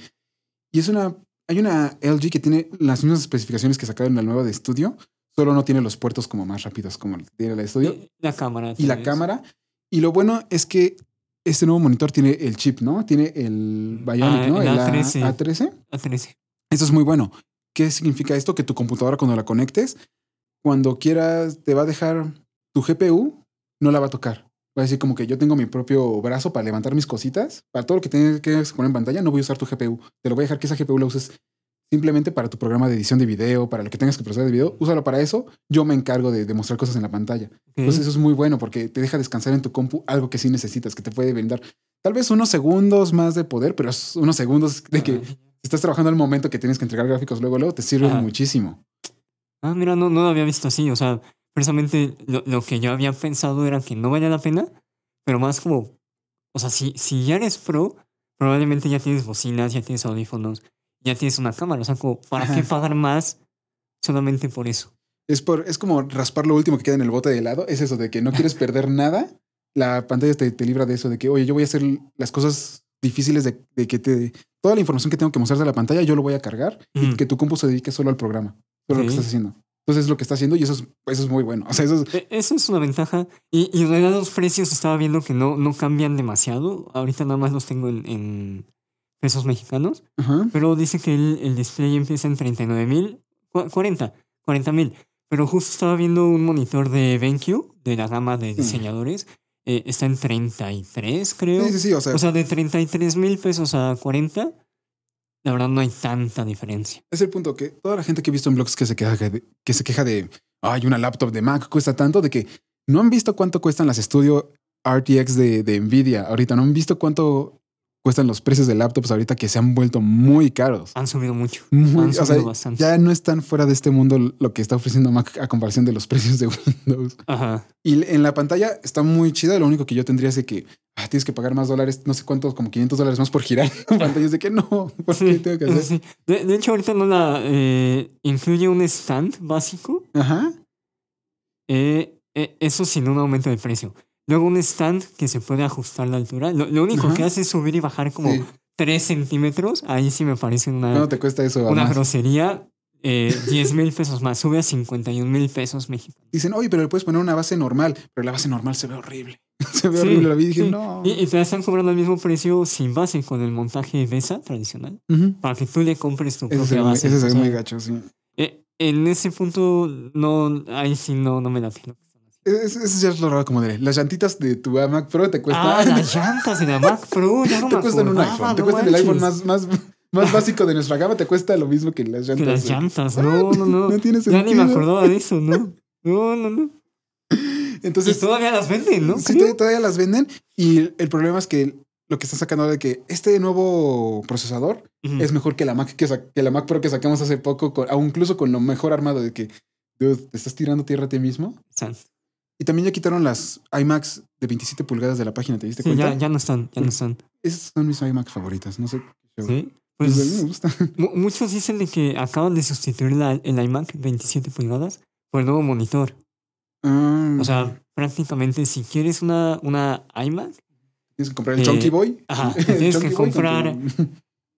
Y es una, hay una LG que tiene las mismas especificaciones que sacaron la nueva de estudio, solo no tiene los puertos como más rápidos como tiene la de estudio. Eh, la cámara. Y la cámara y lo bueno es que este nuevo monitor tiene el chip, ¿no? Tiene el mm, Bionic, ah, ¿no? El, A13. A13. A13. Eso es muy bueno. ¿Qué significa esto? Que tu computadora cuando la conectes, cuando quieras, te va a dejar tu GPU, no la va a tocar. Va a decir como que yo tengo mi propio brazo para levantar mis cositas, para todo lo que tienes que poner en pantalla, no voy a usar tu GPU. Te lo voy a dejar que esa GPU la uses simplemente para tu programa de edición de video, para lo que tengas que procesar de video, úsalo para eso. Yo me encargo de, demostrar cosas en la pantalla. Entonces eso es muy bueno porque te deja descansar en tu compu algo que sí necesitas, que te puede brindar tal vez unos segundos más de poder, pero unos segundos de que estás trabajando el momento que tienes que entregar gráficos luego, luego te sirve muchísimo. Ah, mira, no, no lo había visto así. O sea, precisamente lo, que yo había pensado era que no valía la pena, pero más como, o sea, si, si ya eres pro, probablemente ya tienes bocinas, ya tienes audífonos, ya tienes una cámara. O sea, como, ¿para qué pagar más solamente por eso? Es, por, es como raspar lo último que queda en el bote de helado. Es eso de que no quieres <laughs> perder nada. La pantalla te, libra de eso, de que, oye, yo voy a hacer las cosas difíciles de, que te... Toda la información que tengo que mostrar de la pantalla, yo lo voy a cargar y mm. que tu compu se dedique solo al programa, solo lo que estás haciendo. Entonces es lo que está haciendo y eso es, muy bueno. O sea, eso, es... E, eso es una ventaja. Y, en realidad los precios estaba viendo que no, no cambian demasiado. Ahorita nada más los tengo en pesos mexicanos, pero dice que el, display empieza en 39 mil, 40, 40 mil. Pero justo estaba viendo un monitor de BenQ, de la gama de diseñadores, eh, está en 33, creo. Sí, sí, o sea. O sea, de 33 mil pesos a 40, la verdad no hay tanta diferencia. Es el punto que toda la gente que he visto en blogs que se queja que se queja de, hay una laptop de Mac cuesta tanto, de que no han visto cuánto cuestan las Studio RTX de Nvidia ahorita, no han visto cuánto cuestan los precios de laptops ahorita que se han vuelto muy caros. Han subido mucho. han subido bastante. Ya no están fuera de este mundo lo que está ofreciendo Mac a comparación de los <laughs> precios de Windows. Ajá. Y en la pantalla está muy chida. Lo único que yo tendría es que ah, tienes que pagar más dólares, no sé cuántos, como 500 dólares más por girar <laughs> pantallas. De que no, ¿por tengo que hacer? De, hecho, ahorita no la eh, incluye un stand básico. Ajá. Eh, eh, eso sin un aumento de precio. Luego un stand que se puede ajustar la altura. Lo, único que hace es subir y bajar como 3 centímetros. Ahí sí me parece una, una grosería. 10 eh, mil pesos más, sube a 51 mil pesos México. Dicen, oye, pero le puedes poner una base normal, pero la base normal se ve horrible. <laughs> se ve horrible. La y no. Y, te están cobrando el mismo precio sin base con el montaje de mesa tradicional para que tú le compres tu propia base. Ese es muy gacho, sí. Eh, en ese punto, no, ahí sí no, no me la filo. Eso ya es lo raro, como de las llantitas de tu Mac Pro te cuestan. Ah, las <laughs> llantas de la Mac Pro. Ya no te cuestan un iPhone. te cuestan el iPhone más, más, básico de nuestra gama. Te cuesta lo mismo que las llantas. las llantas, <laughs> no, no, no. No ni me acordaba de eso, ¿no? <laughs> No, no, no. Entonces. todavía las venden, ¿no? Sí, todavía las venden. Y el problema es que lo que están sacando ahora de que este nuevo procesador es mejor que la Mac que, la Mac Pro que sacamos hace poco, con, incluso con lo mejor armado de que te estás tirando tierra a ti mismo. Y también ya quitaron las iMacs de 27 pulgadas de la página, ¿te diste cuenta? Ya, ya no están, ya no están. Esas son mis iMacs favoritas, no sé. Sí, pues, pues <laughs> Muchos dicen de que acaban de sustituir la, el iMac 27 pulgadas por el nuevo monitor. Ah. o sea, prácticamente si quieres una, una iMac... Tienes que comprar el eh, Chunky Boy. Ajá, <laughs> tienes que comprar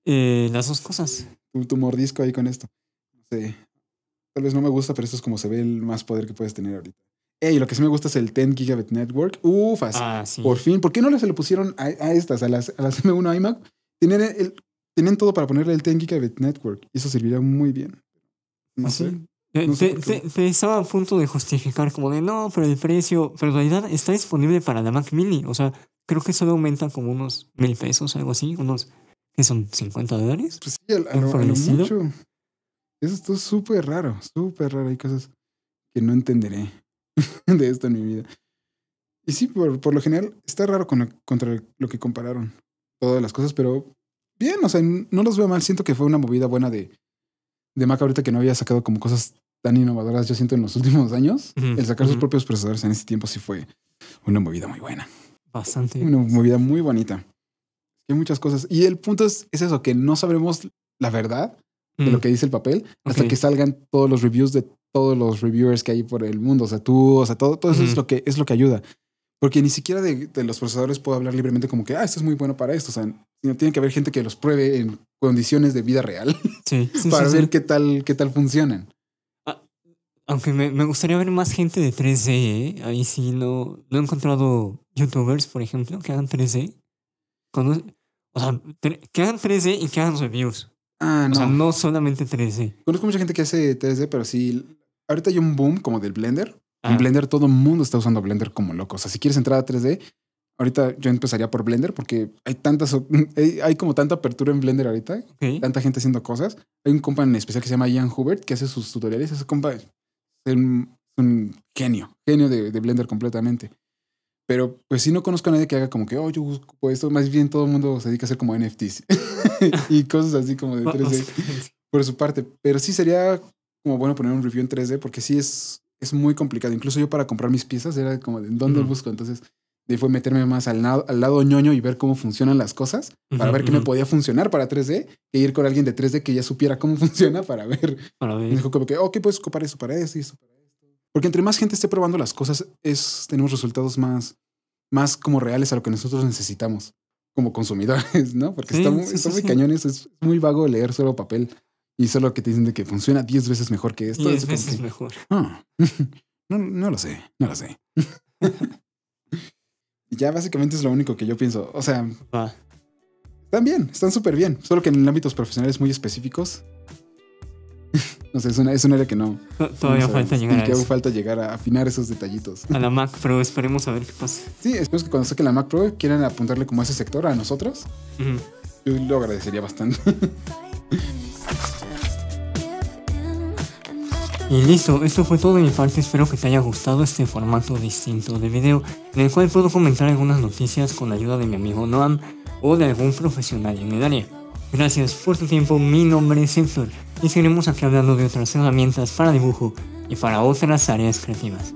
eh, las dos cosas. <laughs> Tu, tu, mordisco ahí con esto. Sí. Tal vez no me gusta, pero esto es como se ve el más poder que puedes tener ahorita. Ey, lo que sí me gusta es el 10 Gigabit Network. Uf, ah, Por fin. ¿Por qué no se lo pusieron a, estas, a las, a <laughs> M1 iMac? tienen el, tienen todo para ponerle el 10 Gigabit Network. Y Eso serviría muy bien. No ah, sé. te, estaba a punto de justificar como de no, pero el precio, pero en realidad está disponible para la Mac Mini. O sea, creo que solo aumenta como unos mil pesos, algo así, unos que son 50 dólares. Pues sí, a, mucho. Eso está súper raro, súper raro. Hay cosas que no entenderé. <laughs> de esto en mi vida. Y sí, por, lo general, está raro con contra lo que compararon todas las cosas, pero bien, o sea, no los veo mal. Siento que fue una movida buena de, de Mac ahorita que no había sacado como cosas tan innovadoras, yo siento, en los últimos años. El sacar sus propios procesadores en ese tiempo sí fue una movida muy buena. Bastante. Una movida muy bonita. Hay muchas cosas. Y el punto es, eso, que no sabremos la verdad de lo mm. que dice el papel hasta que salgan todos los reviews de todos los reviewers que hay por el mundo, o sea, tú, o sea, todo, todo eso es, lo que, es lo que ayuda. Porque ni siquiera de, los procesadores puedo hablar libremente como que, ah, esto es muy bueno para esto, o sea, sino tiene que haber gente que los pruebe en condiciones de vida real <laughs> para ver qué tal qué tal funcionan. Ah, aunque me, gustaría ver más gente de 3D, ¿eh? ahí sí no, no he encontrado youtubers, por ejemplo, que hagan 3D. o sea, que hagan 3D y que hagan reviews. Ah, no. O sea, no solamente 3D. Conozco mucha gente que hace 3D, pero sí. Ahorita hay un boom como del Blender. En ah. Blender todo el mundo está usando Blender como loco. O sea, si quieres entrar a 3D, ahorita yo empezaría por Blender porque hay tantas, <laughs> hay, como tanta apertura en Blender ahorita, tanta gente haciendo cosas. Hay un compa en especial que se llama Ian Hubert que hace sus tutoriales. Ese compa es un, genio, genio de, de, Blender completamente. Pero pues si no conozco a nadie que haga como que, oh, yo busco esto. Más bien todo el mundo se dedica a hacer como NFTs <laughs> y cosas así como de 3D <laughs> por su parte. Pero sí sería como bueno poner un review en 3D porque sí es, es muy complicado. Incluso yo para comprar mis piezas era como de dónde busco. Entonces de fue meterme más al, lado, al lado ñoño y ver cómo funcionan las cosas para ver qué me podía funcionar para 3D e ir con alguien de 3D que ya supiera cómo <laughs> funciona para ver. Me dijo como que, ok, puedes ocupar eso para eso y eso porque entre más gente esté probando las cosas, es, tenemos resultados más, más como reales a lo que nosotros necesitamos como consumidores, ¿no? Porque estamos muy, cañones, es muy vago leer solo papel y solo que te dicen que funciona 10 veces mejor que esto. 10 veces mejor. Ah, <laughs> no, lo sé, no lo sé. <laughs> ya básicamente es lo único que yo pienso. O sea, están bien, están súper bien. Solo que en ámbitos profesionales muy específicos <laughs> No sé, es una, es que no. Todavía falta llegar. Y a aún falta llegar a afinar esos detallitos. A la <laughs> Mac Pro, esperemos a ver qué pasa. Sí, espero que cuando saquen la Mac Pro quieran apuntarle como ese sector a nosotros. Yo lo agradecería bastante. <laughs> Y listo, esto fue todo de mi parte, espero que te haya gustado este formato distinto de video, en el cual puedo comentar algunas noticias con la ayuda de mi amigo Noam o de algún profesional en el Gracias por tu tiempo, mi nombre es Sensor y seguiremos aquí hablando de otras herramientas para dibujo y para otras áreas creativas.